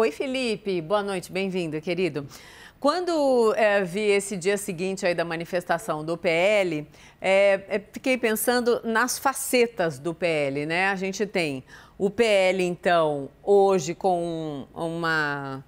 Oi, Felipe. Boa noite, bem-vindo, querido. Quando é, vi esse dia seguinte aí da manifestação do PL, é, é, fiquei pensando nas facetas do PL, né? A gente tem o PL, então, hoje com uma,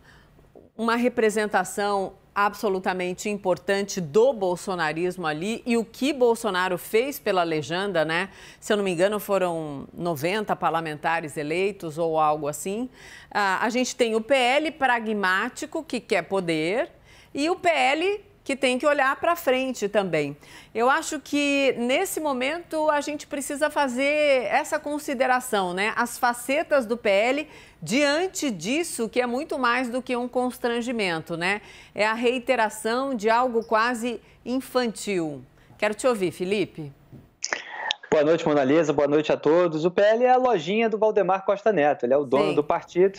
uma representação absolutamente importante do bolsonarismo ali e o que Bolsonaro fez pela legenda, né? Se eu não me engano, foram 90 parlamentares eleitos ou algo assim. Ah, a gente tem o PL pragmático, que quer poder, e o PL que tem que olhar para frente também. Eu acho que nesse momento a gente precisa fazer essa consideração, né? As facetas do PL diante disso que é muito mais do que um constrangimento, né? É a reiteração de algo quase infantil. Quero te ouvir, Felipe. Boa noite, Monalisa. Boa noite a todos. O PL é a lojinha do Valdemar Costa Neto. Ele é o dono Sim. do partido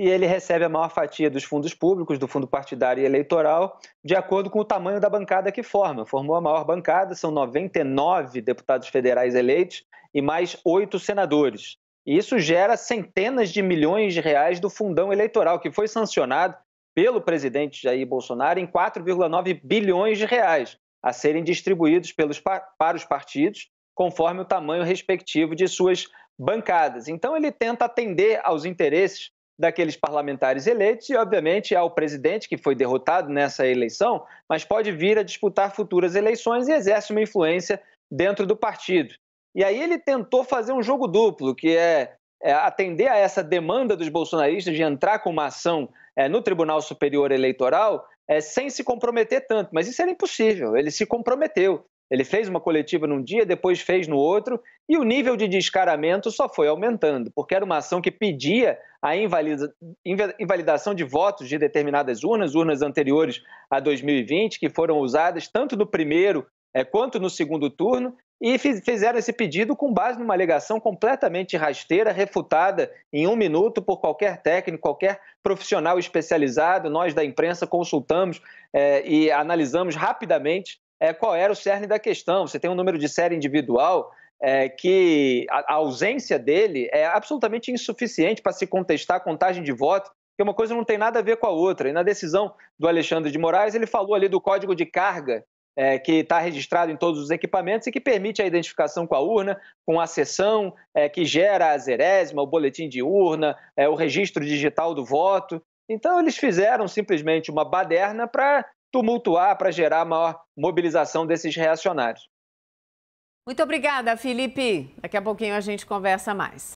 e ele recebe a maior fatia dos fundos públicos, do fundo partidário e eleitoral, de acordo com o tamanho da bancada que forma. Formou a maior bancada, são 99 deputados federais eleitos e mais oito senadores. E isso gera centenas de milhões de reais do fundão eleitoral, que foi sancionado pelo presidente Jair Bolsonaro em 4,9 bilhões de reais a serem distribuídos pelos, para os partidos, conforme o tamanho respectivo de suas bancadas. Então, ele tenta atender aos interesses daqueles parlamentares eleitos e, obviamente, ao presidente que foi derrotado nessa eleição, mas pode vir a disputar futuras eleições e exerce uma influência dentro do partido. E aí ele tentou fazer um jogo duplo, que é, é atender a essa demanda dos bolsonaristas de entrar com uma ação é, no Tribunal Superior Eleitoral é, sem se comprometer tanto. Mas isso era impossível, ele se comprometeu. Ele fez uma coletiva num dia, depois fez no outro, e o nível de descaramento só foi aumentando, porque era uma ação que pedia a invalidação de votos de determinadas urnas, urnas anteriores a 2020, que foram usadas tanto no primeiro é, quanto no segundo turno, e fizeram esse pedido com base numa alegação completamente rasteira, refutada em um minuto por qualquer técnico, qualquer profissional especializado. Nós da imprensa consultamos é, e analisamos rapidamente é, qual era o cerne da questão. Você tem um número de série individual é, que a, a ausência dele é absolutamente insuficiente para se contestar a contagem de voto, porque uma coisa não tem nada a ver com a outra. E na decisão do Alexandre de Moraes, ele falou ali do código de carga é, que está registrado em todos os equipamentos e que permite a identificação com a urna, com a sessão é, que gera a zerésima, o boletim de urna, é, o registro digital do voto. Então, eles fizeram simplesmente uma baderna para tumultuar para gerar maior mobilização desses reacionários. Muito obrigada, Felipe. Daqui a pouquinho a gente conversa mais.